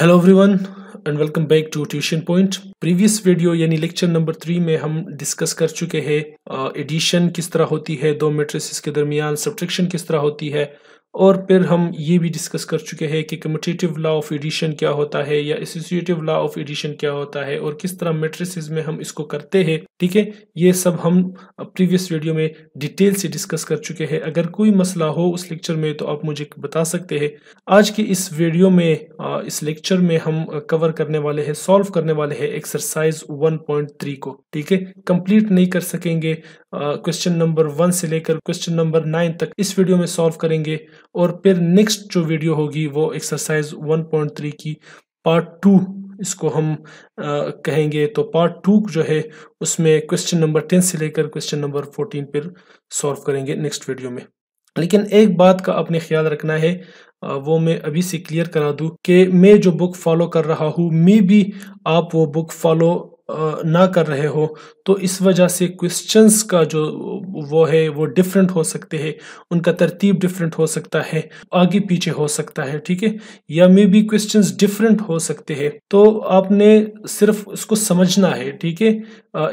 Hello everyone and welcome back to tuition point previous video यानी lecture number three में हम discuss कर चुके हैं एडिशन uh, किस तरह होती है दो मेट्रिस के दरमियान सब्ट्रैक्शन किस तरह होती है और फिर हम ये भी डिस्कस कर चुके हैं कि कम्यूटेटिव लॉ ऑफ एडिशन क्या होता है या एसोसिएटिव लॉ ऑफ एडिशन क्या होता है और किस तरह मेट्रिसेस में हम इसको करते हैं ठीक है ये सब हम प्रीवियस वीडियो में डिटेल से डिस्कस कर चुके हैं अगर कोई मसला हो उस लेक्चर में तो आप मुझे बता सकते हैं आज के इस वीडियो में इस लेक्चर में हम कवर करने वाले हैं सॉल्व करने वाले हैं एक्सरसाइज वन को ठीक है कंप्लीट नहीं कर सकेंगे क्वेश्चन नंबर वन से लेकर क्वेश्चन नंबर नाइन तक इस वीडियो में सॉल्व करेंगे और फिर नेक्स्ट जो वीडियो होगी वो एक्सरसाइज 1.3 की पार्ट टू इसको हम आ, कहेंगे तो पार्ट टू जो है उसमें क्वेश्चन नंबर टेन से लेकर क्वेश्चन नंबर फोर्टीन पर सॉल्व करेंगे नेक्स्ट वीडियो में लेकिन एक बात का अपने ख्याल रखना है वो मैं अभी से क्लियर करा दूं कि मैं जो बुक फॉलो कर रहा हूँ मैं भी आप वो बुक फॉलो ना कर रहे हो तो इस वजह से क्वेश्चंस का जो वो है वो डिफरेंट हो सकते हैं उनका तरतीब डिफरेंट हो सकता है आगे पीछे हो सकता है ठीक है या मे बी क्वेश्चंस डिफरेंट हो सकते हैं तो आपने सिर्फ इसको समझना है ठीक है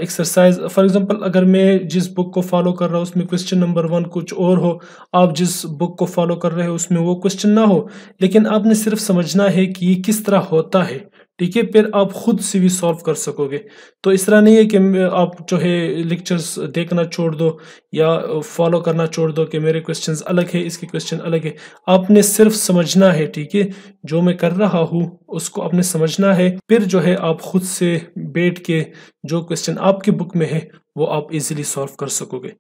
एक्सरसाइज फॉर एग्जांपल अगर मैं जिस बुक को फॉलो कर रहा हूँ उसमें क्वेश्चन नंबर वन कुछ और हो आप जिस बुक को फॉलो कर रहे हो उसमें वो क्वेश्चन ना हो लेकिन आपने सिर्फ समझना है कि ये किस तरह होता है ठीक है फिर आप खुद से भी सॉल्व कर सकोगे तो इस तरह नहीं है कि आप जो है लेक्चर्स देखना छोड़ दो या फॉलो करना छोड़ दो कि मेरे क्वेश्चंस अलग है इसके क्वेश्चन अलग है आपने सिर्फ समझना है ठीक है जो मैं कर रहा हूँ उसको आपने समझना है फिर जो है आप खुद से बैठ के जो क्वेश्चन आपके बुक में है वो आप इजिली सॉल्व कर सकोगे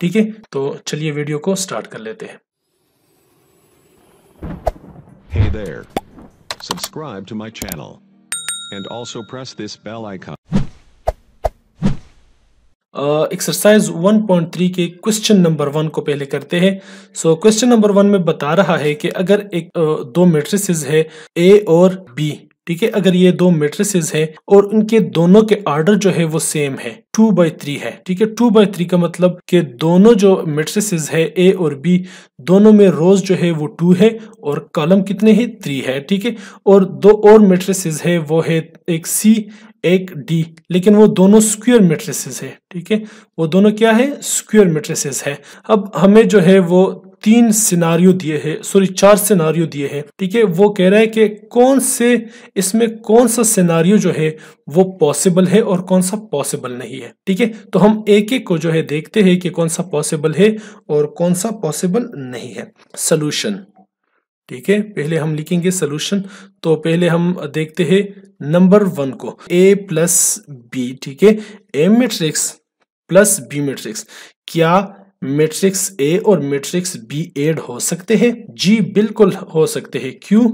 ठीक है तो चलिए वीडियो को स्टार्ट कर लेते हैं Hey there. Subscribe to my channel. and also press this bell icon. Exercise uh, 1.3 के क्वेश्चन नंबर वन को पहले करते हैं सो क्वेश्चन नंबर वन में बता रहा है कि अगर एक uh, दो मेट्रिस है ए और बी ठीक है अगर ये दो मेट्रिसेस हैं और उनके दोनों के ऑर्डर जो है वो सेम है टू बाई थ्री है ठीक है टू बाई थ्री का मतलब कि दोनों जो मेट्रिसेस है ए और बी दोनों में रोज जो है वो टू है और कॉलम कितने हैं थ्री है ठीक है और दो और मेट्रिसेस है वो है एक सी एक डी लेकिन वो दोनों स्क्वेयर मेट्रेसेस है ठीक है वो दोनों क्या है स्क्वेयर मेट्रेसेस है अब हमें जो है वो तीन सिनारियो दिए हैं सॉरी चार सिनारियो दिए हैं ठीक है वो कह रहा है कि कौन से इसमें कौन सा सिनारियो जो है वो पॉसिबल है और कौन सा पॉसिबल नहीं है ठीक है तो हम एक एक को जो है देखते हैं कि कौन सा पॉसिबल है और कौन सा पॉसिबल नहीं है सोल्यूशन ठीक है पहले हम लिखेंगे सोल्यूशन तो पहले हम देखते हैं नंबर वन को ए प्लस बी ठीक है A matrix plus B matrix क्या मैट्रिक्स ए और मैट्रिक्स बी एड हो सकते हैं जी बिल्कुल हो सकते हैं क्यों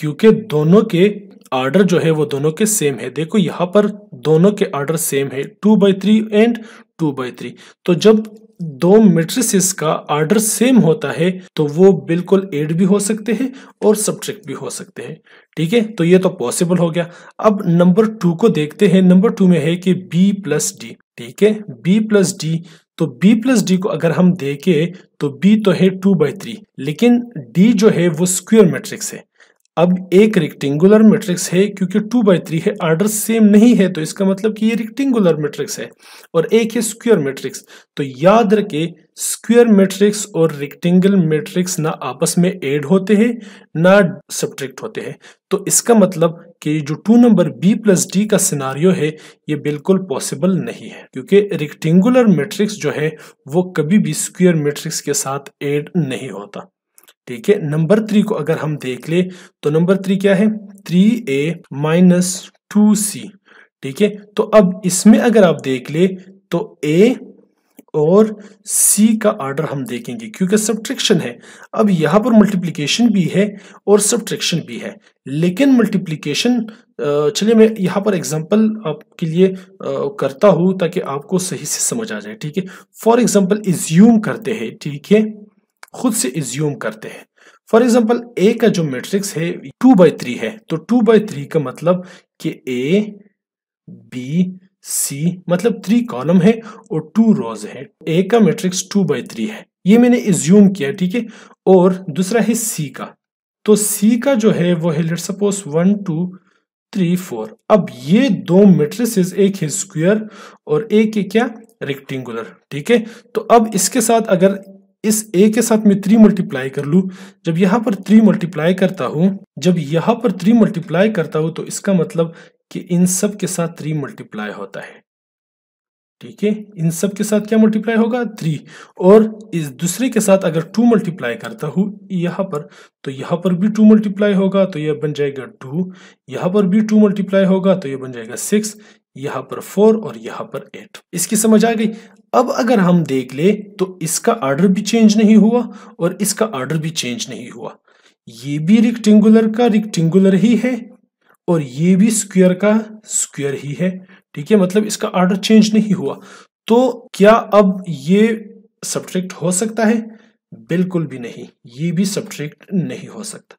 क्योंकि दोनों के ऑर्डर जो है वो दोनों के सेम है देखो यहाँ पर दोनों के ऑर्डर सेम है two by three and two by three तो जब दो मेट्रिस का ऑर्डर सेम होता है तो वो बिल्कुल एड भी हो सकते हैं और सब्ट्रैक्ट भी हो सकते हैं ठीक है तो ये तो पॉसिबल हो गया अब नंबर टू को देखते हैं नंबर टू में है कि बी प्लस डी ठीक है बी प्लस डी तो b प्लस डी को अगर हम देखें तो b तो है टू बाई थ्री लेकिन d जो है वो स्क्वेयर मैट्रिक्स है अब एक रेक्टेंगुलर मैट्रिक्स है क्योंकि टू बाई थ्री है आर्डर सेम नहीं है तो इसका मतलब कि ये रेक्टेंगुलर मैट्रिक्स है और एक है स्क्वायर मैट्रिक्स तो याद रखे स्क्वायर मैट्रिक्स और रेक्टेंगल मैट्रिक्स ना आपस में ऐड होते हैं ना सब्ट्रैक्ट होते हैं तो इसका मतलब कि जो two number B plus D का सिनारियो है ये बिल्कुल पॉसिबल नहीं है क्योंकि रेक्टेंगुलर मैट्रिक्स जो है वो कभी भी स्क्वायर मैट्रिक्स के साथ ऐड नहीं होता ठीक है नंबर थ्री को अगर हम देख ले तो नंबर थ्री क्या है three A minus two C ठीक है तो अब इसमें अगर आप देख ले तो ए और सी का ऑर्डर हम देखेंगे क्योंकि सब्ट्रैक्शन है अब यहां पर मल्टीप्लीकेशन भी है और सब्ट्रैक्शन भी है लेकिन मल्टीप्लीकेशन चलिए मैं यहां पर एग्जांपल आपके लिए करता हूं ताकि आपको सही से समझ आ जाए ठीक है फॉर एग्जांपल इज्यूम करते हैं ठीक है खुद से इज्यूम करते हैं फॉर एग्जाम्पल ए का जो मैट्रिक्स है टू बाई थ्री है तो टू बाई थ्री का मतलब कि ए बी सी मतलब थ्री कॉलम है और टू रोज है ए का मैट्रिक्स टू बाई थ्री है ये मैंने इज्यूम किया ठीक है और दूसरा है सी का तो सी का जो है वो है let suppose one two three four अब ये दो मेट्रिसेस एक है स्क्वेयर और एक है क्या रेक्टेंगुलर ठीक है तो अब इसके साथ अगर इस ए के साथ मैं थ्री मल्टीप्लाई कर लू जब यहाँ पर थ्री मल्टीप्लाई करता हूँ जब यहाँ पर थ्री मल्टीप्लाई करता हूँ तो इसका मतलब कि इन सब के साथ थ्री मल्टीप्लाई होता है ठीक है इन सब के साथ क्या मल्टीप्लाई होगा थ्री और इस दूसरे के साथ अगर टू मल्टीप्लाई करता हूँ यहाँ पर तो यहाँ पर भी टू मल्टीप्लाई होगा तो यह बन जाएगा टू यहाँ पर भी टू मल्टीप्लाई होगा तो यह बन जाएगा सिक्स यहां पर फोर और यहां पर एट इसकी समझ आ गई अब अगर हम देख ले तो इसका आर्डर भी चेंज नहीं हुआ और इसका आर्डर भी चेंज नहीं हुआ ये भी रिक्टेंगुलर का रिक्टेंगुलर ही है और ये भी स्क्वायर का स्क्वायर ही है ठीक है मतलब इसका आर्डर चेंज नहीं हुआ तो क्या अब ये सब्ट्रैक्ट हो सकता है बिल्कुल भी नहीं ये भी सब्ट्रैक्ट नहीं हो सकता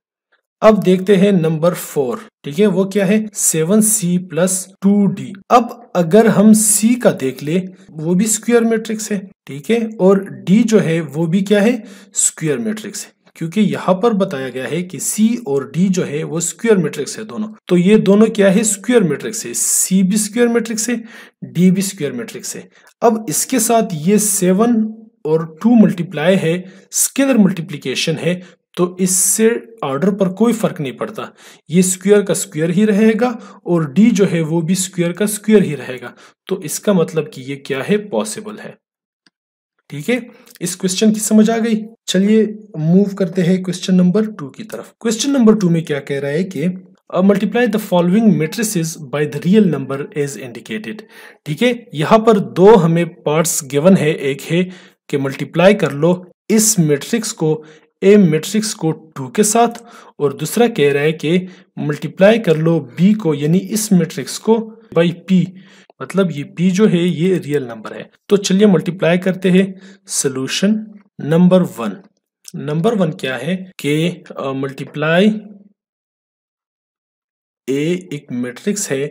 अब देखते हैं नंबर फोर ठीक है वो क्या है seven C plus two D अब अगर हम सी का देख ले वो भी स्क्वायर मैट्रिक्स है ठीक है और डी जो है वो भी क्या है स्क्वायर मैट्रिक्स है क्योंकि यहाँ पर बताया गया है कि सी और डी जो है वो स्क्वायर मैट्रिक्स है दोनों तो ये दोनों क्या है स्क्वायर मैट्रिक्स है सी भी स्क्वायर मैट्रिक्स है डी भी स्क्वायर मैट्रिक्स है अब इसके साथ ये सेवन और टू मल्टीप्लाई है स्केलर मल्टीप्लीकेशन है तो इससे ऑर्डर पर कोई फर्क नहीं पड़ता ये स्क्वायर का स्क्वायर ही रहेगा और डी जो है वो भी स्क्वायर का स्क्वायर ही रहेगा तो इसका मतलब कि ये क्या है पॉसिबल है ठीक है इस क्वेश्चन की समझ आ गई चलिए मूव करते हैं क्वेश्चन नंबर टू की तरफ क्वेश्चन नंबर टू में क्या कह रहा है कि multiply the following matrices by the real number is indicated ठीक है यहाँ पर दो हमें पार्ट्स गिवन है एक है कि मल्टीप्लाई कर लो इस मैट्रिक्स को ए मैट्रिक्स को टू के साथ और दूसरा कह रहा है कि मल्टीप्लाई कर लो बी को यानी इस मैट्रिक्स को बाई पी मतलब ये पी जो है ये रियल नंबर है तो चलिए मल्टीप्लाई करते हैं solution number one number one क्या है कि मल्टीप्लाई ए एक मैट्रिक्स है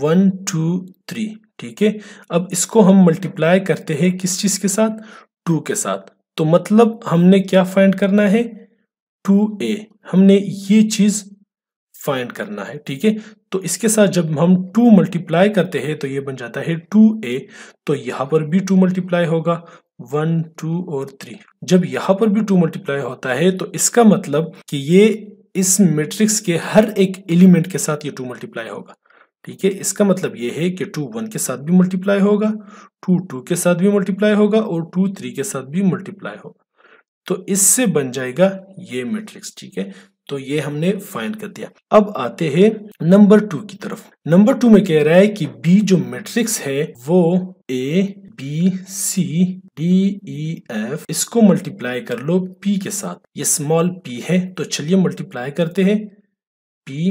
वन टू थ्री ठीक है अब इसको हम मल्टीप्लाई करते हैं किस चीज के साथ टू के साथ तो मतलब हमने क्या फाइंड करना है टू ए हमने ये चीज फाइंड करना है ठीक है तो इसके साथ जब हम टू मल्टीप्लाई करते हैं तो ये बन जाता है टू ए तो यहां पर भी टू मल्टीप्लाई होगा वन टू और थ्री जब यहां पर भी टू मल्टीप्लाई होता है तो इसका मतलब कि ये इस मैट्रिक्स के हर एक एलिमेंट के साथ ये टू मल्टीप्लाई होगा ठीक है इसका मतलब ये है कि टू वन के साथ भी मल्टीप्लाई होगा टू टू के साथ भी मल्टीप्लाई होगा और टू थ्री के साथ भी मल्टीप्लाई होगा तो इससे बन जाएगा ये मैट्रिक्स ठीक है तो ये हमने फाइंड कर दिया अब आते हैं नंबर टू की तरफ नंबर टू में कह रहा है कि बी जो मैट्रिक्स है वो A B C D E F इसको मल्टीप्लाई कर लो पी के साथ ये स्मॉल पी है तो चलिए मल्टीप्लाई करते हैं पी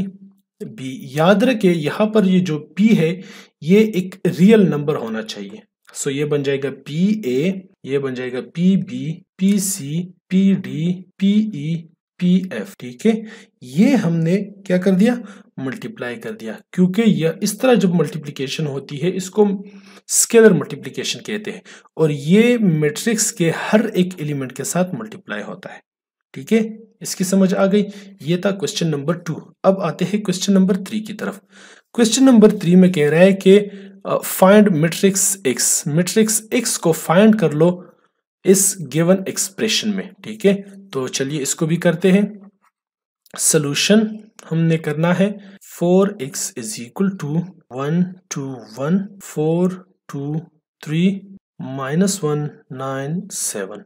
बी याद रखे यहाँ पर ये जो पी है ये एक रियल नंबर होना चाहिए सो ये बन जाएगा पी ए ये बन जाएगा P B P C P D P E P F ठीक है ये हमने क्या कर दिया मल्टीप्लाई कर दिया क्योंकि यह इस तरह जब मल्टीप्लीकेशन होती है इसको स्केलर मल्टीप्लीकेशन कहते हैं और ये मैट्रिक्स के हर एक एलिमेंट के साथ मल्टीप्लाई होता है ठीक है इसकी समझ आ गई ये था क्वेश्चन नंबर टू अब आते हैं क्वेश्चन नंबर थ्री की तरफ क्वेश्चन नंबर थ्री में कह रहा है कि find matrix X matrix X को फाइंड कर लो इस गिवन एक्सप्रेशन में ठीक है तो चलिए इसको भी करते हैं सोल्यूशन हमने करना है four X is equal to one two one four two three minus one nine seven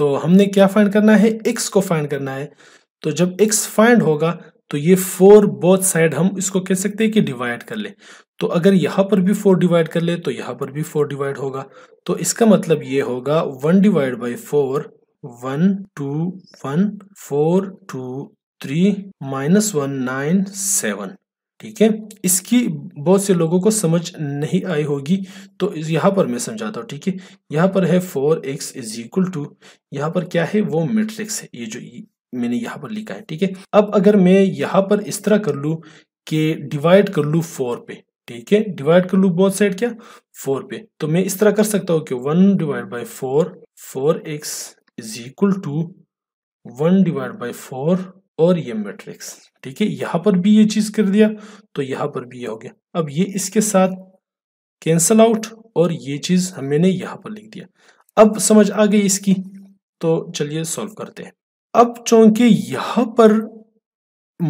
तो हमने क्या फाइंड करना है एक्स को फाइंड करना है तो जब एक्स फाइंड होगा तो ये फोर बोथ साइड हम इसको कह सकते हैं कि डिवाइड कर ले तो अगर यहां पर भी फोर डिवाइड कर ले तो यहां पर भी फोर डिवाइड होगा तो इसका मतलब ये होगा one divide by four one two one four two three minus one nine seven ठीक है इसकी बहुत से लोगों को समझ नहीं आई होगी तो यहाँ पर मैं समझाता हूँ ठीक है यहाँ पर है four X is equal to यहाँ पर क्या है वो मेट्रिक्स है ये जो मैंने यहाँ पर लिखा है ठीक है अब अगर मैं यहाँ पर इस तरह कर लूँ कि डिवाइड कर लूँ फोर पे ठीक है डिवाइड कर लूँ बोथ साइड क्या फोर पे तो मैं इस तरह कर सकता हूँ कि one divide by four four X is equal to one divide by four और ये मैट्रिक्स ठीक है यहां पर भी ये चीज कर दिया तो यहां पर भी ये हो गया अब ये इसके साथ कैंसल आउट और ये चीज हमने यहां पर लिख दिया अब समझ आ गई इसकी तो चलिए सॉल्व करते हैं अब चूंकि यहां पर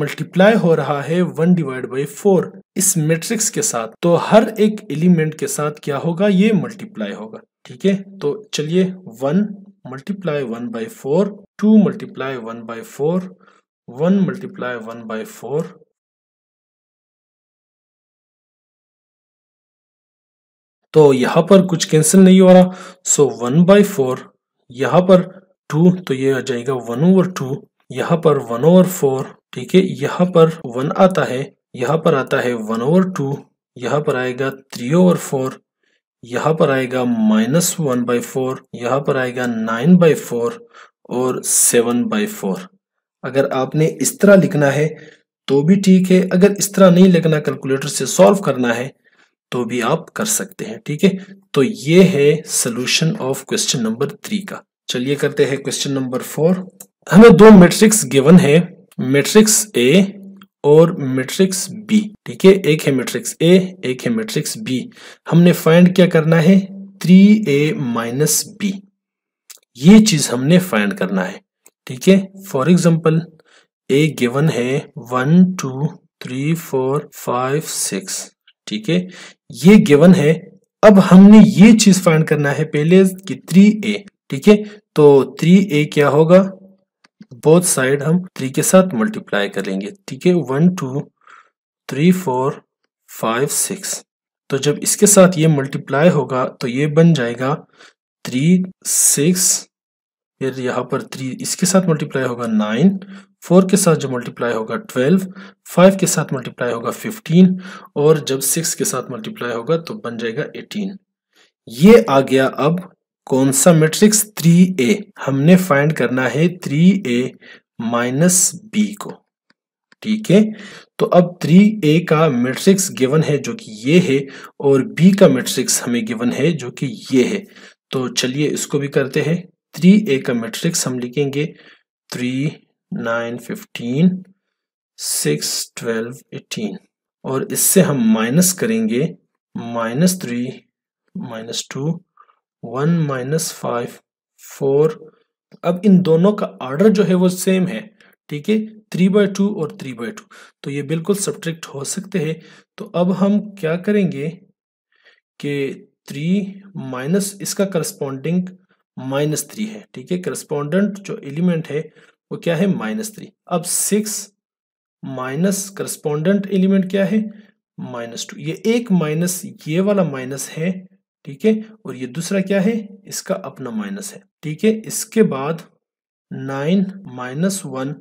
मल्टीप्लाई हो रहा है वन डिवाइड बाई फोर इस मैट्रिक्स के साथ तो हर एक एलिमेंट के साथ क्या होगा ये मल्टीप्लाई होगा ठीक है तो चलिए one multiply one by four two multiply one by four one multiply one by four तो यहां पर कुछ कैंसिल नहीं हो रहा सो वन बाई फोर यहां पर टू तो ये आ जाएगा वन ओवर टू यहां पर वन ओवर फोर ठीक है यहां पर वन आता है यहां पर आता है वन ओवर टू यहां पर आएगा थ्री ओवर फोर यहां पर आएगा माइनस वन बाई फोर यहां पर आएगा नाइन बाई फोर और सेवन बाई फोर अगर आपने इस तरह लिखना है तो भी ठीक है अगर इस तरह नहीं लिखना कैलकुलेटर से सॉल्व करना है तो भी आप कर सकते हैं ठीक है तो ये है solution of question number three का चलिए करते हैं क्वेश्चन नंबर फोर हमें दो मैट्रिक्स गिवन है मैट्रिक्स ए और मैट्रिक्स बी ठीक है एक है मैट्रिक्स ए एक है मैट्रिक्स बी हमने फाइंड क्या करना है थ्री ए माइनस बी ये चीज हमने फाइंड करना है ठीक है फॉर एग्जाम्पल ए गिवन है one two three four five six ठीक है ये गिवन है अब हमने ये चीज फाइंड करना है पहले कि थ्री ए ठीक है तो थ्री ए क्या होगा बोथ साइड हम थ्री के साथ मल्टीप्लाई करेंगे ठीक है one two three four five six तो जब इसके साथ ये मल्टीप्लाई होगा तो ये बन जाएगा थ्री सिक्स फिर यहाँ पर थ्री इसके साथ मल्टीप्लाई होगा नाइन फोर के साथ जो मल्टीप्लाई होगा ट्वेल्व फाइव के साथ मल्टीप्लाई होगा फिफ्टीन और जब सिक्स के साथ मल्टीप्लाई होगा तो बन जाएगा एटीन ये आ गया अब कौन सा मैट्रिक्स थ्री ए हमने फाइंड करना है थ्री ए माइनस बी को ठीक है तो अब थ्री ए का मैट्रिक्स गिवन है जो कि ये है और बी का मैट्रिक्स हमें गिवन है जो कि ये है तो चलिए इसको भी करते हैं थ्री ए का मैट्रिक्स हम लिखेंगे three nine fifteen six twelve eighteen और इससे हम माइनस करेंगे minus three minus two one minus five four अब इन दोनों का ऑर्डर जो है वो सेम है ठीक है थ्री बाय टू और थ्री बाय टू तो ये बिल्कुल सब्ट्रैक्ट हो सकते हैं तो अब हम क्या करेंगे कि थ्री माइनस इसका करस्पॉन्डिंग माइनस थ्री है ठीक है करस्पोंडेंट जो एलिमेंट है वो क्या है माइनस थ्री अब सिक्स माइनस करस्पोंडेंट एलिमेंट क्या है माइनस टू ये एक माइनस ये वाला माइनस है ठीक है और ये दूसरा क्या है इसका अपना माइनस है ठीक है इसके बाद nine minus one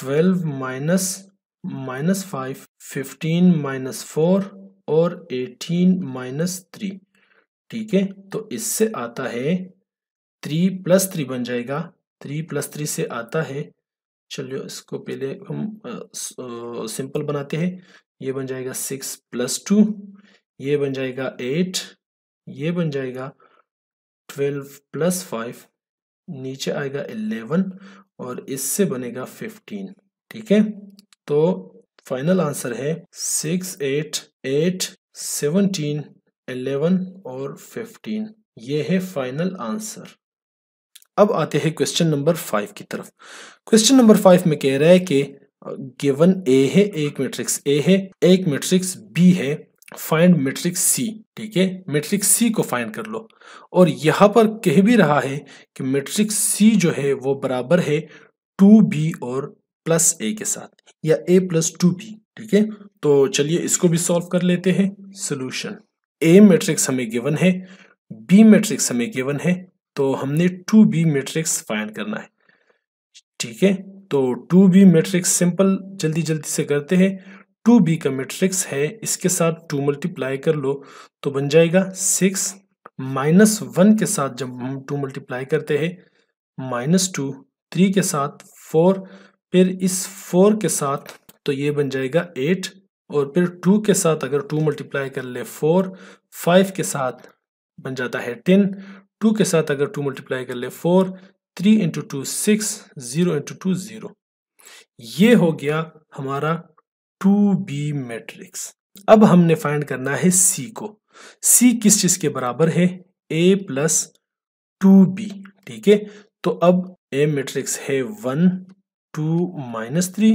twelve minus minus five fifteen minus four और एटीन माइनस थ्री ठीक है तो इससे आता है थ्री प्लस थ्री बन जाएगा थ्री प्लस थ्री से आता है चलिए इसको पहले हम सिंपल बनाते हैं ये बन जाएगा सिक्स प्लस टू ये बन जाएगा एट ये बन जाएगा ट्वेल्व प्लस फाइव नीचे आएगा इलेवन और इससे बनेगा फिफ्टीन ठीक है तो फाइनल आंसर है six eight eight seventeen eleven और फिफ्टीन ये है फाइनल आंसर अब आते हैं क्वेश्चन नंबर फाइव की तरफ क्वेश्चन नंबर फाइव में कह रहा है कि गिवन ए है एक मैट्रिक्स ए है एक मैट्रिक्स बी है फाइंड मैट्रिक्स सी ठीक है मैट्रिक्स सी को फाइंड कर लो और यहाँ पर कह भी रहा है कि मैट्रिक्स सी जो है वो बराबर है टू बी और प्लस ए के साथ या ए प्लस टू बी ठीक है तो चलिए इसको भी सॉल्व कर लेते हैं सोल्यूशन ए मैट्रिक्स हमें गिवन है बी मैट्रिक्स हमें गिवन है तो हमने टू बी मेट्रिक्स फाइंड करना है ठीक है तो टू बी मेट्रिक्स सिंपल जल्दी जल्दी से करते हैं टू बी का मेट्रिक्स है इसके साथ टू मल्टीप्लाई कर लो तो बन जाएगा सिक्स माइनस वन के साथ जब हम टू मल्टीप्लाई करते हैं माइनस टू थ्री के साथ फोर फिर इस फोर के साथ तो ये बन जाएगा एट और फिर टू के साथ अगर टू मल्टीप्लाई कर ले फोर फाइव के साथ बन जाता है टेन टू के साथ अगर टू मल्टीप्लाई कर ले four three into two six zero into two zero ये हो गया हमारा टू बी मैट्रिक्स अब हमने फाइंड करना है सी को सी किस चीज़ के बराबर है ए प्लस टू बी ठीक है तो अब ए मैट्रिक्स है one two minus three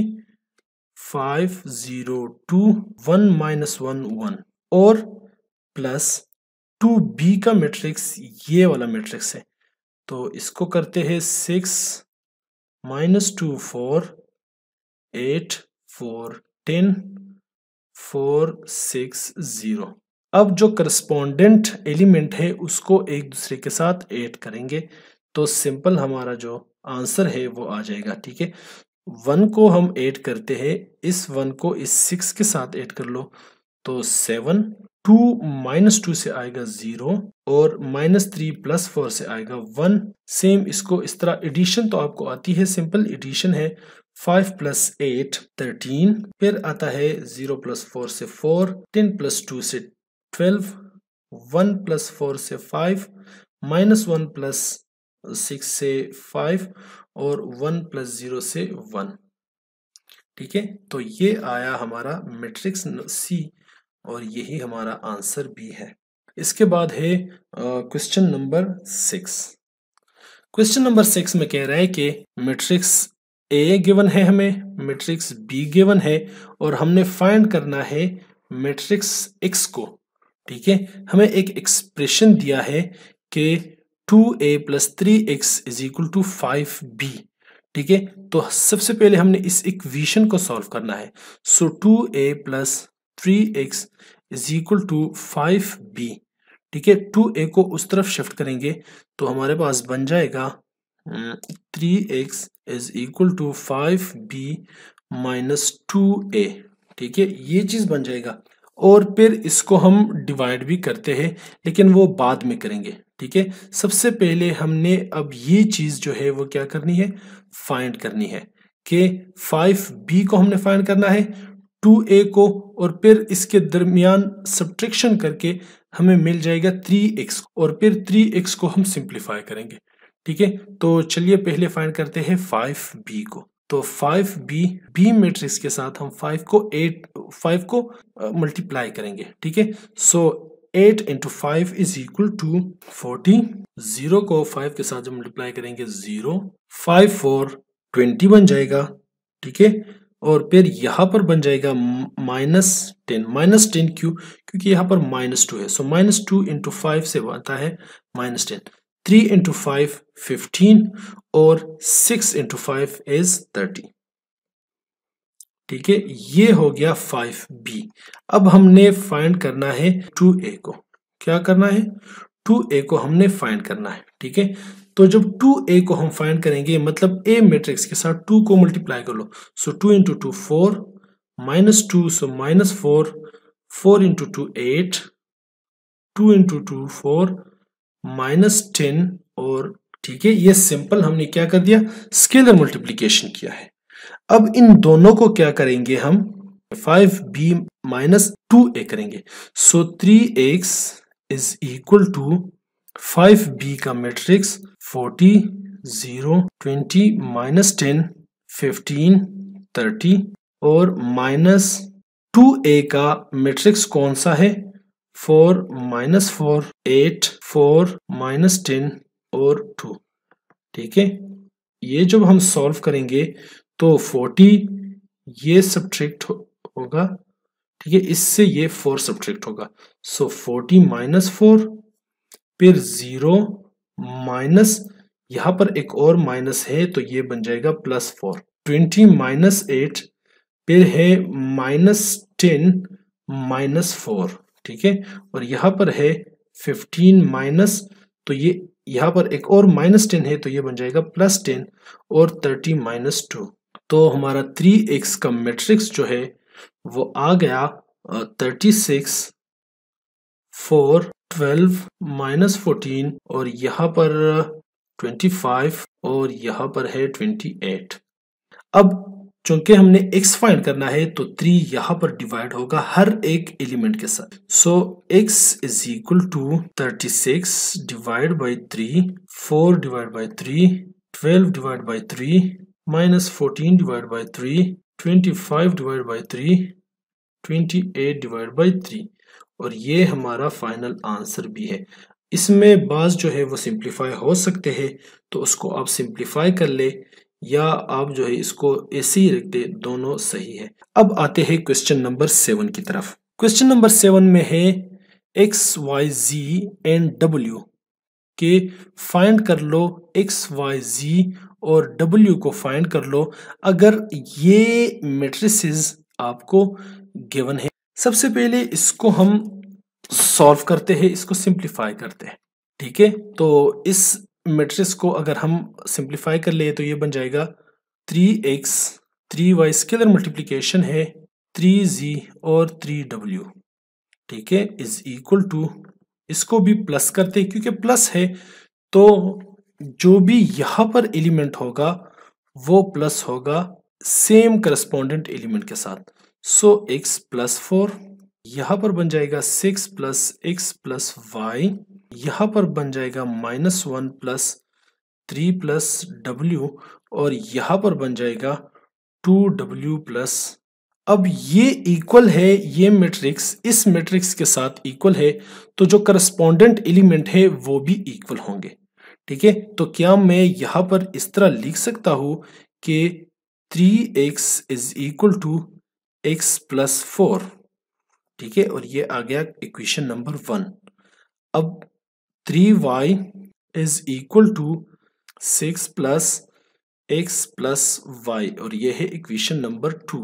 five zero two one minus one one और प्लस टू बी का मैट्रिक्स ये वाला मैट्रिक्स है तो इसको करते हैं six minus two four eight four ten four six zero अब जो करस्पोंडेंट एलिमेंट है उसको एक दूसरे के साथ ऐड करेंगे तो सिंपल हमारा जो आंसर है वो आ जाएगा ठीक है वन को हम ऐड करते हैं इस वन को इस सिक्स के साथ ऐड कर लो तो सेवन टू माइनस टू से आएगा जीरो और माइनस थ्री प्लस फोर से आएगा वन सेम इसको इस तरह एडिशन तो आपको आती है सिंपल एडिशन है फाइव प्लस एट थर्टीन फिर आता है जीरो प्लस फोर से फोर टेन प्लस टू से ट्वेल्व वन प्लस फोर से five minus one plus six से फाइव और वन प्लस जीरो से वन ठीक है तो ये आया हमारा मैट्रिक्स सी और यही हमारा आंसर भी है इसके बाद है question number six question number six में कह रहा है कि मैट्रिक्स ए गिवन है हमें मैट्रिक्स बी गिवन है और हमने फाइंड करना है मैट्रिक्स एक्स को ठीक है हमें एक एक्सप्रेशन दिया है कि two A plus three X is equal to five B ठीक है तो सबसे पहले हमने इस इक्वेशन को सॉल्व करना है so two A plus three X is equal to five B ठीक है टू ए को उस तरफ शिफ्ट करेंगे तो हमारे पास बन जाएगा three X is equal to five B minus two A ठीक है ये चीज़ बन जाएगा और फिर इसको हम डिवाइड भी करते हैं लेकिन वो बाद में करेंगे ठीक है सबसे पहले हमने अब ये चीज़ जो है वो क्या करनी है फाइंड करनी है कि फाइव बी को हमने फाइंड करना है टू ए को और फिर इसके दरमियान सब्ट्रैक्शन करके हमें मिल जाएगा थ्री एक्स और फिर थ्री एक्स को हम सिंप्लीफाई करेंगे ठीक है तो चलिए पहले फाइंड करते हैं फाइव बी को तो फाइव बी बी मेट्रिक्स के साथ हम फाइव को एट फाइव को मल्टीप्लाई करेंगे ठीक है so eight into five is equal to forty zero को फाइव के साथ जब मल्टीप्लाई करेंगे जीरो फाइव फोर ट्वेंटी बन जाएगा ठीक है और फिर यहाँ पर बन जाएगा माइनस टेन माइनस टेन क्यों क्योंकि यहाँ पर माइनस टू है so minus two into five से बनता है minus ten three into five fifteen और six into five is thirty ठीक है ये हो गया फाइव बी अब हमने फाइंड करना है टू ए को क्या करना है टू ए को हमने फाइंड करना है ठीक है तो जब टू ए को हम फाइंड करेंगे मतलब ए मैट्रिक्स के साथ टू को मल्टीप्लाई कर लो so two into two four minus two so minus four four into two eight two into two four minus ten और ठीक है ये सिंपल हमने क्या कर दिया स्केलर मल्टीप्लीकेशन किया है अब इन दोनों को क्या करेंगे हम five B minus two A करेंगे so three X is equal to five B का matrix forty zero twenty minus ten fifteen thirty और माइनस टू ए का मेट्रिक्स कौन सा है four minus four eight four minus ten और two ठीक है ये जब हम सॉल्व करेंगे तो फोर्टी ये सब्ट्रैक्ट होगा ठीक है इससे ये फोर सब्ट्रैक्ट होगा सो फोर्टी माइनस फोर फिर ज़ीरो माइनस यहां पर एक और माइनस है तो ये बन जाएगा plus four twenty minus eight फिर है माइनस टेन माइनस फोर ठीक है और यहां पर है फिफ्टीन माइनस तो ये यहाँ पर एक और माइनस टेन है तो ये बन जाएगा प्लस टेन और थर्टी माइनस टू तो हमारा थ्री एक्स का मैट्रिक्स जो है वो आ गया thirty six four twelve minus fourteen और यहाँ पर ट्वेंटी फाइव और यहाँ पर है ट्वेंटी एट अब चूंकि हमने x फाइंड करना है तो थ्री यहाँ पर डिवाइड होगा हर एक एलिमेंट के साथ so X is equal to thirty six divide by three four divide by three twelve divide by three minus fourteen divide by three twenty five divide by three twenty eight divide by three और ये हमारा final answer भी है इसमें बाज जो है वो सिंप्लीफाई हो सकते हैं तो उसको आप सिंप्लीफाई कर ले या आप जो है इसको ऐसे ही रख दे दोनों सही है अब आते हैं क्वेश्चन नंबर सेवन की तरफ क्वेश्चन नंबर सेवन में है X Y Z and W के फाइंड कर लो एक्स वाई जी और डब्ल्यू को फाइंड कर लो अगर ये मेट्रिस आपको गिवन है सबसे पहले इसको हम सॉल्व करते हैं इसको सिंप्लीफाई करते हैं ठीक है तो इस मैट्रिक्स को अगर हम सिंप्लीफाई कर ले तो ये बन जाएगा three X three Y scalar multiplication है थ्री जी और थ्री डब्ल्यू ठीक है इज इक्वल टू इसको भी प्लस करते हैं क्योंकि प्लस है तो जो भी यहाँ पर एलिमेंट होगा वो प्लस होगा सेम करस्पोंडेंट एलिमेंट के साथ सो एक्स प्लस फोर यहां पर बन जाएगा six plus X plus Y यहां पर बन जाएगा minus one plus three plus W और यहां पर बन जाएगा टू डब्ल्यू प्लस अब ये इक्वल है ये मैट्रिक्स इस मैट्रिक्स के साथ इक्वल है तो जो करस्पोंडेंट एलिमेंट है वो भी इक्वल होंगे ठीक है तो क्या मैं यहां पर इस तरह लिख सकता हूं कि three X is equal to X plus four ठीक है और ये आ गया इक्वेशन नंबर वन अब three Y is equal to six plus X plus Y और ये है इक्वेशन नंबर टू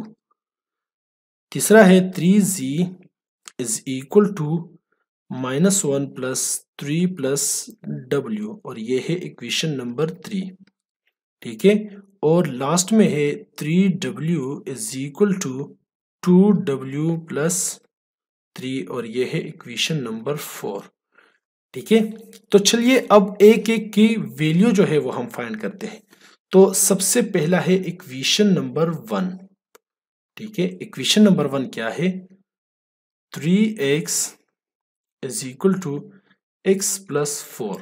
तीसरा है three ji is equal to minus one plus three plus W और ये है इक्वेशन नंबर थ्री ठीक है और लास्ट में है three W is equal to two W plus three और ये है इक्वेशन नंबर फोर ठीक है तो चलिए अब एक एक की वैल्यू जो है वो हम फाइंड करते हैं तो सबसे पहला है इक्वेशन नंबर वन ठीक है इक्वेशन नंबर वन क्या है three X is equal to X plus four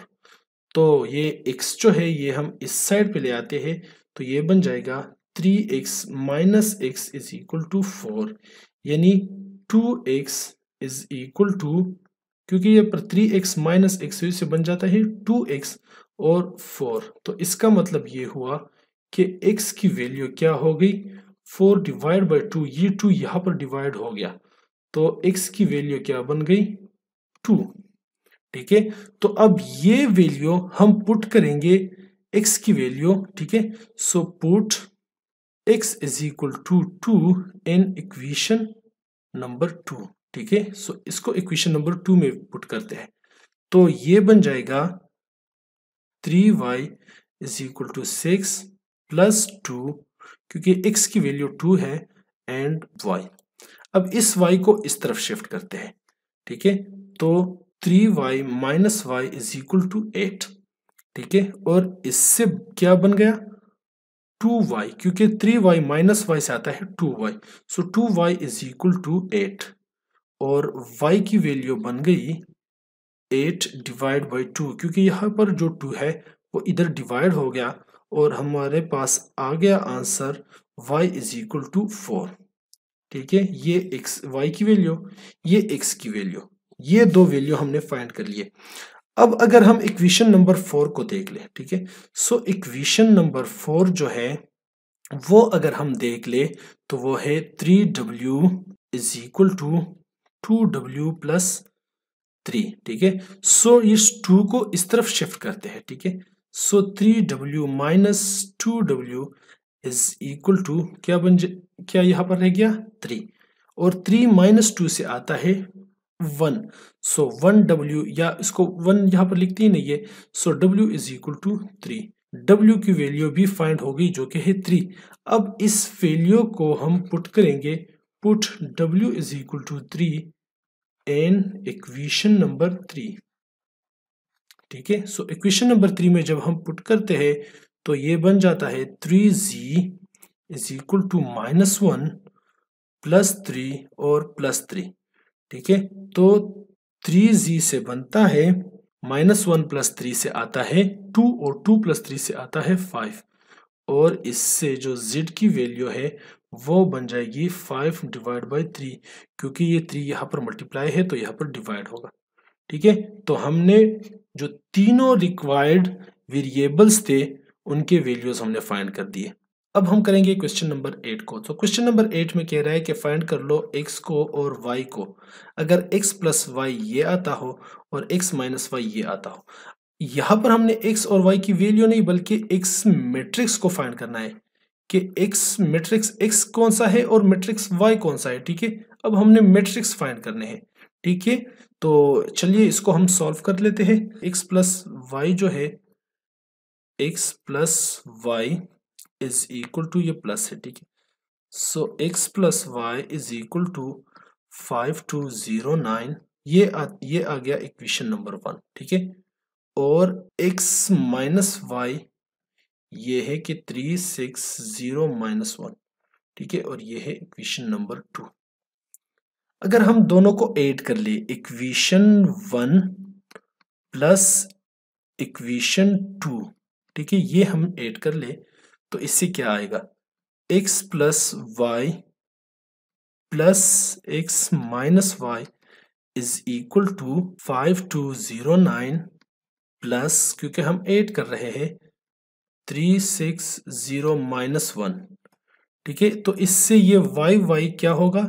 तो ये एक्स जो है ये हम इस साइड पे ले आते हैं तो ये बन जाएगा three X minus X is equal to four यानी two X is equal to क्योंकि ये पर थ्री एक्स माइनस एक्स से बन जाता है टू एक्स और फोर तो इसका मतलब ये हुआ कि एक्स की वैल्यू क्या हो गई फोर डिवाइड बाई टू ये टू यहाँ पर डिवाइड हो गया तो एक्स की वैल्यू क्या बन गई टू ठीक है तो अब ये वैल्यू हम पुट करेंगे एक्स की वैल्यू ठीक है so put x is equal to two in equation number two ठीक है सो इसको इक्वेशन नंबर टू में पुट करते हैं तो ये बन जाएगा three Y is equal to six plus two क्योंकि x की वैल्यू टू है एंड y अब इस y को इस तरफ शिफ्ट करते हैं ठीक है तो three Y minus Y is equal to eight ठीक है और इससे क्या बन गया टू वाई क्योंकि थ्री वाई माइनस वाई से आता है two Y so two Y is equal to eight और वाई की वैल्यू बन गई एट डिवाइड बाई टू क्योंकि यहाँ पर जो टू है वो इधर डिवाइड हो गया और हमारे पास आ गया answer y is equal to four ठीक है ये x y की वैल्यू ये x की वैल्यू ये दो वैल्यू हमने फाइंड कर लिए अब अगर हम इक्वेशन नंबर फोर को देख ले ठीक है सो इक्वेशन नंबर फोर जो है वो अगर हम देख ले तो वो है three W is equal to two W plus three ठीक है सो इस टू को इस तरफ शिफ्ट करते हैं ठीक है so three W minus two W is equal to क्या बन क्या यहाँ पर रह गया थ्री और थ्री माइनस टू से आता है वन सो वन डब्ल्यू या इसको वन यहाँ पर लिखती है नहीं है so W is equal to three W की वैल्यू भी फाइंड हो गई जो कि है थ्री अब इस वैल्यू को हम पुट करेंगे put W is equal to three in equation number three ठीक है सो इक्वेशन नंबर थ्री में जब हम पुट करते हैं तो ये बन जाता है three ji is equal to minus one plus three और प्लस थ्री ठीक है तो थ्री जी से बनता है माइनस वन प्लस थ्री से आता है टू और टू प्लस थ्री से आता है फाइव और इससे जो जेड की वैल्यू है वो बन जाएगी फाइव डिवाइड बाई थ्री क्योंकि ये थ्री यहाँ पर मल्टीप्लाई है तो यहाँ पर डिवाइड होगा ठीक है तो हमने जो तीनों रिक्वायर्ड वेरिएबल्स थे उनके वैल्यूज हमने फाइंड कर दिए अब हम करेंगे क्वेश्चन नंबर एट को तो क्वेश्चन नंबर एट में कह रहा है कि फाइंड कर लो एक्स को और वाई को अगर एक्स प्लस वाई ये आता हो और एक्स माइनस वाई ये आता हो यहाँ पर हमने एक्स और वाई की वैल्यू नहीं बल्कि एक्स मैट्रिक्स को फाइंड करना है कि एक्स मैट्रिक्स एक्स कौन सा है और मैट्रिक्स वाई कौन सा है ठीक है अब हमने मैट्रिक्स फाइंड करने हैं ठीक है तो चलिए इसको हम सॉल्व कर लेते हैं एक्स प्लस वाई जो है X plus Y is equal to ये प्लस है ठीक है so X plus Y is equal to five two zero nine ये आ, ये आ गया इक्वेशन नंबर वन ठीक है और एक्स माइनस वाई ये है कि three six zero minus one ठीक है और ये है इक्वेशन नंबर टू अगर हम दोनों को ऐड कर ले equation one plus equation two ठीक है ये हम ऐड कर ले तो इससे क्या आएगा X plus Y plus X minus Y is equal to five two zero nine plus क्योंकि हम एड कर रहे हैं three six zero minus one ठीक है तो इससे ये वाई वाई क्या होगा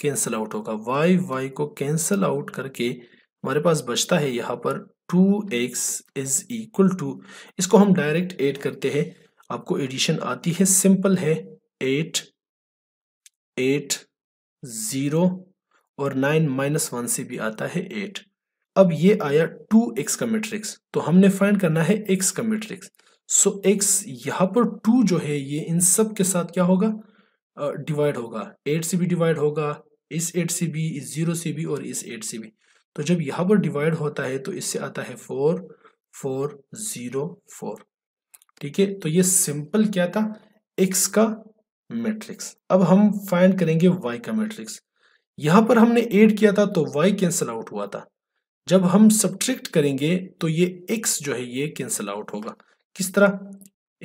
कैंसल आउट होगा वाई वाई को कैंसल आउट करके हमारे पास बचता है यहाँ पर two X is equal to इसको हम डायरेक्ट एड करते हैं आपको एडिशन आती है सिंपल है एट एट ज़ीरो और नाइन माइनस वन से भी आता है एट अब ये आया टू एक्स का मैट्रिक्स तो हमने फाइंड करना है एक्स का मैट्रिक्स सो एक्स यहाँ पर टू जो है ये इन सब के साथ क्या होगा डिवाइड uh, होगा एट से भी डिवाइड होगा इस एट से भी इस ज़ीरो से भी और इस एट से भी तो जब यहाँ पर डिवाइड होता है तो इससे आता है फोर फोर ज़ीरो फोर ठीक है तो ये सिंपल क्या था एक्स का मैट्रिक्स अब हम फाइंड करेंगे वाई का मैट्रिक्स यहां पर हमने एड किया था तो वाई कैंसिल आउट हुआ था जब हम सब्ट्रैक्ट करेंगे तो ये एक्स जो है ये कैंसिल आउट होगा किस तरह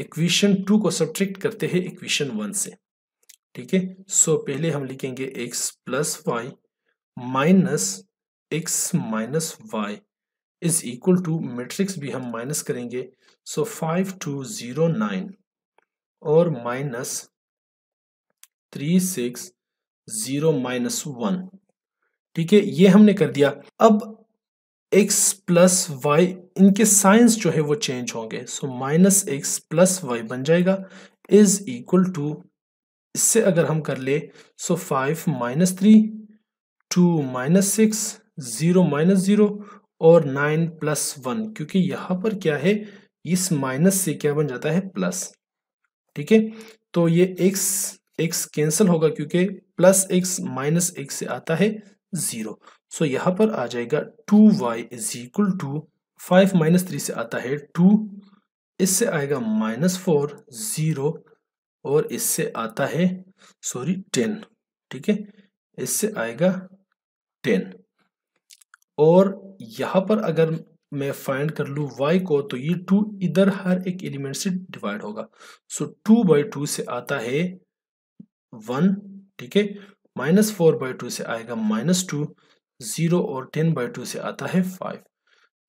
इक्वेशन टू को सब्ट्रैक्ट करते हैं इक्वेशन वन से ठीक है सो पहले हम लिखेंगे X plus Y minus X minus Y is equal to matrix भी हम माइनस करेंगे so five two zero nine और minus three six zero minus one ठीक है ये हमने कर दिया अब एक्स प्लस वाई इनके साइंस जो है वो चेंज होंगे so minus X plus Y बन जाएगा इज इक्वल टू इससे अगर हम कर ले so five minus three two minus six zero minus zero और नाइन प्लस वन क्योंकि यहाँ पर क्या है इस माइनस से क्या बन जाता है प्लस ठीक है तो ये एक्स एक्स कैंसिल होगा क्योंकि प्लस एक्स माइनस एक्स से आता है जीरो सो यहां यहाँ पर आ जाएगा two Y is equal to five minus three से आता है टू इससे आएगा माइनस फोर जीरो और इससे आता है सॉरी टेन ठीक है इससे आएगा टेन और यहाँ पर अगर मैं फाइंड कर लूँ y को तो ये टू इधर हर एक एलिमेंट से डिवाइड होगा सो टू बाई टू से आता है वन ठीक है माइनस फोर बाई टू से आएगा माइनस टू जीरो और टेन बाई टू से आता है फाइव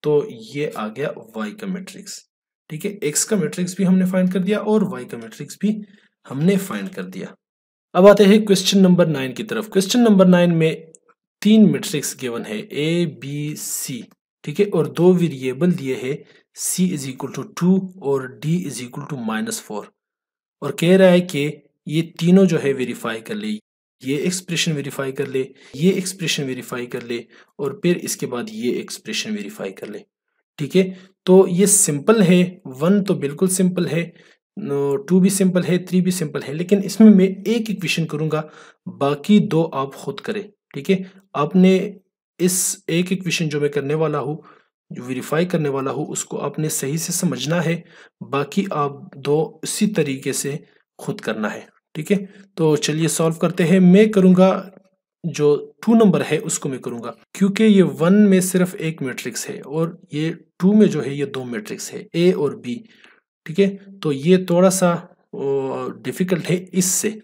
तो ये आ गया y का मैट्रिक्स ठीक है x का मैट्रिक्स भी हमने फाइंड कर दिया और y का मैट्रिक्स भी हमने फाइंड कर दिया अब आते हैं क्वेश्चन नंबर नाइन की तरफ क्वेश्चन नंबर नाइन में तीन मेट्रिक्स गिवन है ए बी सी ठीक है और दो वेरिएबल दिए है C is equal to two और D is equal to minus four और कह रहा है कि ये तीनों जो है वेरीफाई कर ले ये एक्सप्रेशन वेरीफाई कर ले ये एक्सप्रेशन वेरीफाई कर ले और फिर इसके बाद ये एक्सप्रेशन वेरीफाई कर ले ठीक है तो ये सिंपल है वन तो बिल्कुल सिंपल है टू भी सिंपल है थ्री भी सिंपल है लेकिन इसमें मैं एक इक्वेशन करूंगा बाकी दो आप खुद करें ठीक है आपने इस एक एक क्वेश्चन जो मैं करने वाला हूँ जो वेरीफाई करने वाला हूँ उसको आपने सही से समझना है बाकी आप दो इसी तरीके से खुद करना है ठीक है तो चलिए सॉल्व करते हैं मैं करूँगा जो टू नंबर है उसको मैं करूँगा क्योंकि ये वन में सिर्फ एक मैट्रिक्स है और ये टू में जो है ये दो मैट्रिक्स है ए और बी ठीक है तो ये थोड़ा सा डिफ़िकल्ट है इससे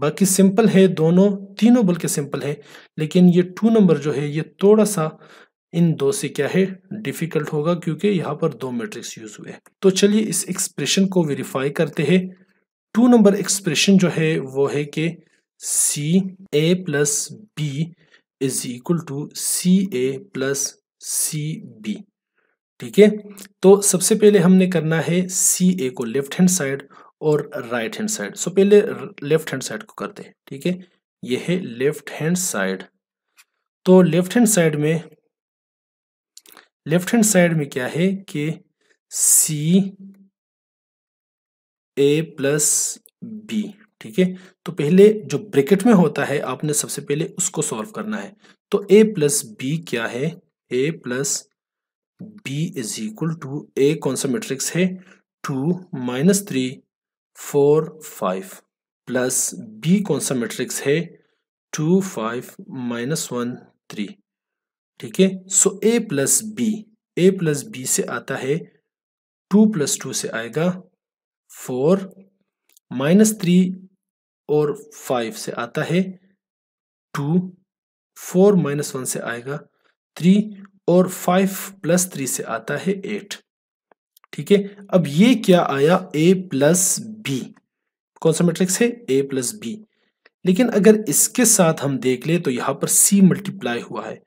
बाकी सिंपल है दोनों तीनों बल्कि सिंपल है लेकिन ये टू नंबर जो है ये थोड़ा सा इन दो से क्या है डिफिकल्ट होगा क्योंकि यहाँ पर दो मैट्रिक्स यूज हुए हैं तो चलिए इस एक्सप्रेशन को वेरीफाई करते हैं टू नंबर एक्सप्रेशन जो है वो है कि C A plus B is equal to C A plus C B ठीक है तो सबसे पहले हमने करना है सी ए को लेफ्ट हैंड साइड और राइट हैंड साइड सो पहले लेफ्ट हैंड साइड को करते हैं ठीक है ये है लेफ्ट हैंड साइड तो लेफ्ट हैंड साइड में लेफ्ट हैंड साइड में क्या है कि सी ए प्लस बी ठीक है तो पहले जो ब्रैकेट में होता है आपने सबसे पहले उसको सॉल्व करना है तो ए प्लस बी क्या है A plus B is equal to A कौन सा मैट्रिक्स है two minus three four five plus B कौन सा मैट्रिक्स है two five minus one three ठीक है so A plus B A plus B से आता है टू प्लस टू से आएगा फोर माइनस थ्री और फाइव से आता है टू फोर माइनस वन से आएगा थ्री और फाइव प्लस थ्री से आता है एट ठीक है अब ये क्या आया ए प्लस बी कौन सा मैट्रिक्स है ए प्लस बी लेकिन अगर इसके साथ हम देख ले तो यहां पर सी मल्टीप्लाई हुआ है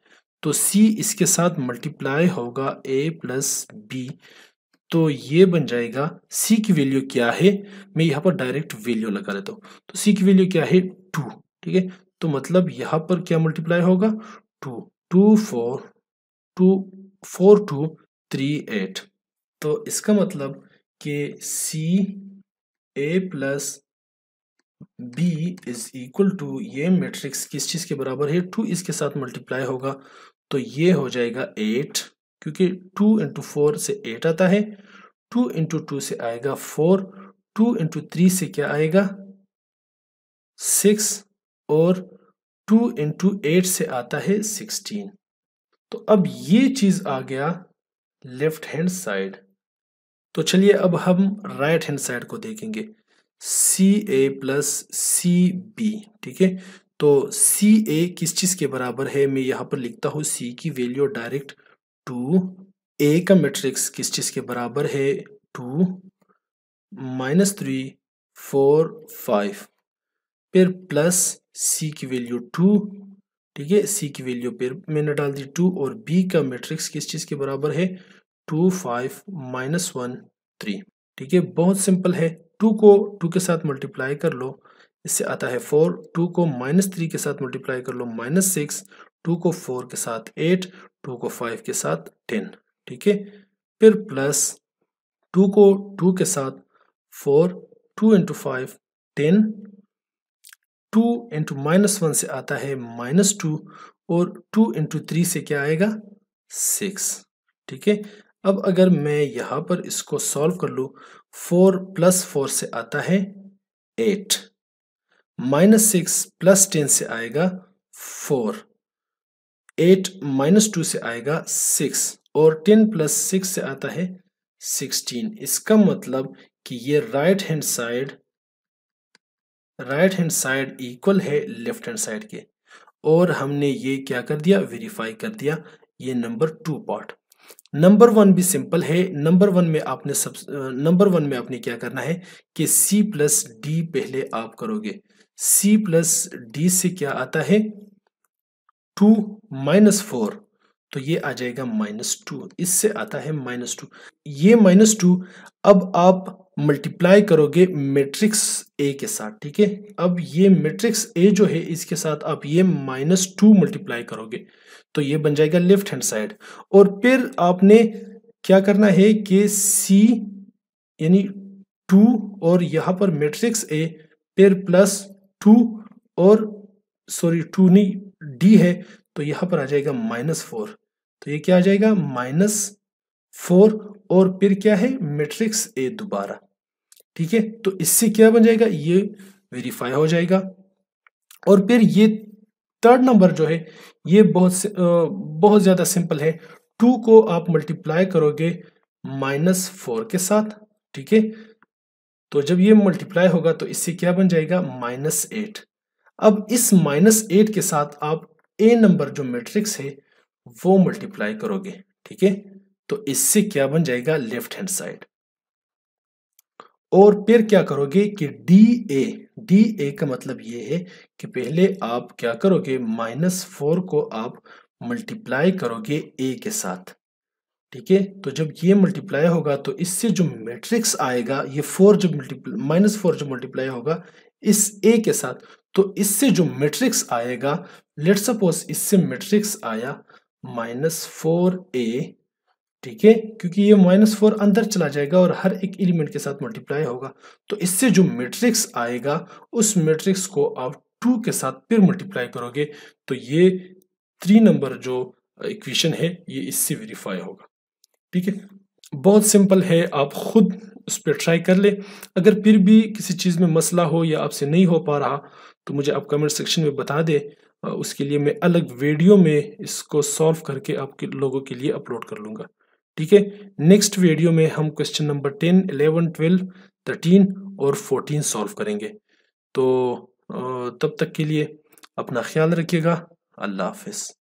तो सी इसके साथ मल्टीप्लाई होगा ए प्लस बी तो ये बन जाएगा सी की वैल्यू क्या है मैं यहाँ पर डायरेक्ट वैल्यू लगा लेता हूँ तो सी की वैल्यू क्या है टू ठीक है तो मतलब यहां पर क्या मल्टीप्लाई होगा two two four two four two three eight तो इसका मतलब कि C A plus B is equal to ये मैट्रिक्स किस चीज़ के बराबर है टू इसके साथ मल्टीप्लाई होगा तो ये हो जाएगा एट क्योंकि टू इंटू फोर से एट आता है टू इंटू टू से आएगा फोर टू इंटू थ्री से क्या आएगा सिक्स और टू इंटू एट से आता है सिक्सटीन तो अब ये चीज़ आ गया लेफ्ट हैंड साइड तो चलिए अब हम राइट हैंड साइड को देखेंगे सी ए प्लस सी बी ठीक है तो सी ए किस चीज़ के बराबर है मैं यहां पर लिखता हूं सी की वैल्यू डायरेक्ट टू ए का मैट्रिक्स किस चीज़ के बराबर है two minus three four five फिर प्लस सी की वैल्यू टू ठीक है सी की वैल्यू फिर मैंने डाल दी टू और बी का मैट्रिक्स किस चीज़ के बराबर है two five minus one three ठीक है बहुत सिंपल है टू को टू के साथ मल्टीप्लाई कर लो इससे आता है फोर टू को माइनस थ्री के साथ मल्टीप्लाई कर लो माइनस सिक्स टू को फोर के साथ एट टू को फाइव के साथ टेन ठीक है फिर प्लस टू को टू के साथ four two into five ten two into minus one से आता है माइनस टू और टू इंटू थ्री से क्या आएगा सिक्स ठीक है अब अगर मैं यहाँ पर इसको सॉल्व कर लूँ फोर प्लस फोर से आता है eight minus six plus ten से आएगा फोर एट माइनस टू से आएगा सिक्स और टेन प्लस सिक्स से आता है सिक्सटीन इसका मतलब कि ये right hand side right hand side equal है लेफ्ट हैंड साइड के और हमने ये क्या कर दिया वेरीफाई कर दिया ये number two part number one भी सिंपल है नंबर वन में आपने सब नंबर वन में आपने क्या करना है कि सी प्लस डी पहले आप करोगे सी प्लस डी से क्या आता है टू माइनस फोर तो ये आ जाएगा माइनस टू इससे आता है माइनस टू ये माइनस टू अब आप मल्टीप्लाई करोगे मैट्रिक्स ए के साथ ठीक है अब ये मैट्रिक्स ए जो है इसके साथ आप ये माइनस टू मल्टीप्लाई करोगे तो ये बन जाएगा लेफ्ट हैंड साइड और फिर आपने क्या करना है कि सी यानी टू और यहाँ पर मैट्रिक्स ए फिर प्लस टू और सॉरी टू नहीं डी है तो यहाँ पर आ जाएगा माइनस फोर तो ये क्या आ जाएगा माइनस फोर और फिर क्या है मैट्रिक्स ए दोबारा ठीक है तो इससे क्या बन जाएगा ये वेरीफाई हो जाएगा और फिर ये थर्ड नंबर जो है ये बहुत बहुत ज़्यादा सिंपल है टू को आप मल्टीप्लाई करोगे माइनस फोर के साथ ठीक है तो जब ये मल्टीप्लाई होगा तो इससे क्या बन जाएगा माइनस एट अब इस माइनस एट के साथ आप ए नंबर जो मैट्रिक्स है वो मल्टीप्लाई करोगे ठीक है तो इससे क्या बन जाएगा लेफ्ट हैंड साइड और फिर क्या करोगे कि डी ए डी ए का मतलब ये है कि पहले आप क्या करोगे माइनस फोर को आप मल्टीप्लाई करोगे ए के साथ ठीक है तो जब ये मल्टीप्लाई होगा तो इससे जो मैट्रिक्स आएगा ये फोर जब मल्टीप्लाई माइनस फोर जब मल्टीप्लाई होगा इस ए के साथ तो इससे जो मैट्रिक्स आएगा लेट सपोज इससे मैट्रिक्स आया माइनस फोर ए ठीक है क्योंकि ये माइनस फोर अंदर चला जाएगा और हर एक एलिमेंट के साथ मल्टीप्लाई होगा तो इससे जो मैट्रिक्स आएगा उस मैट्रिक्स को आप टू के साथ फिर मल्टीप्लाई करोगे तो ये थ्री नंबर जो इक्वेशन है ये इससे वेरीफाई होगा ठीक है बहुत सिंपल है आप खुद उस पर ट्राई कर ले अगर फिर भी किसी चीज़ में मसला हो या आपसे नहीं हो पा रहा तो मुझे आप कमेंट सेक्शन में बता दें उसके लिए मैं अलग वीडियो में इसको सॉल्व करके आपके लोगों के लिए अपलोड कर लूँगा ठीक है नेक्स्ट वीडियो में हम question number ten eleven twelve thirteen और फोर्टीन सॉल्व करेंगे तो तब तक के लिए अपना ख्याल रखिएगा अल्लाह हाफिज़